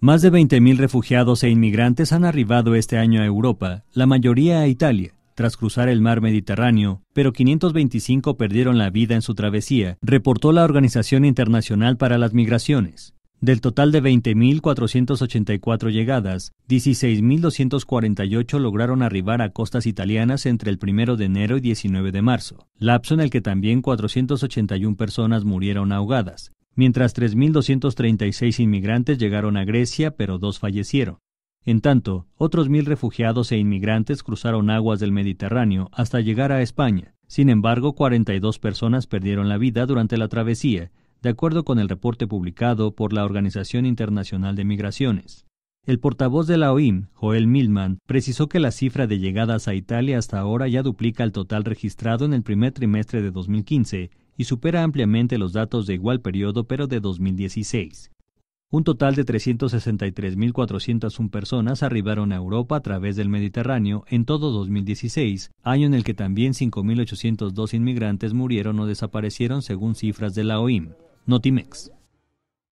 Más de 20.000 refugiados e inmigrantes han arribado este año a Europa, la mayoría a Italia, tras cruzar el mar Mediterráneo, pero 525 perdieron la vida en su travesía, reportó la Organización Internacional para las Migraciones. Del total de 20.484 llegadas, 16.248 lograron arribar a costas italianas entre el 1 de enero y 19 de marzo, lapso en el que también 481 personas murieron ahogadas, mientras 3.236 inmigrantes llegaron a Grecia, pero dos fallecieron. En tanto, otros mil refugiados e inmigrantes cruzaron aguas del Mediterráneo hasta llegar a España. Sin embargo, 42 personas perdieron la vida durante la travesía, de acuerdo con el reporte publicado por la Organización Internacional de Migraciones. El portavoz de la OIM, Joel Milman, precisó que la cifra de llegadas a Italia hasta ahora ya duplica el total registrado en el primer trimestre de 2015 y supera ampliamente los datos de igual periodo pero de 2016. Un total de 363.401 personas arribaron a Europa a través del Mediterráneo en todo 2016, año en el que también 5.802 inmigrantes murieron o desaparecieron según cifras de la OIM, Notimex.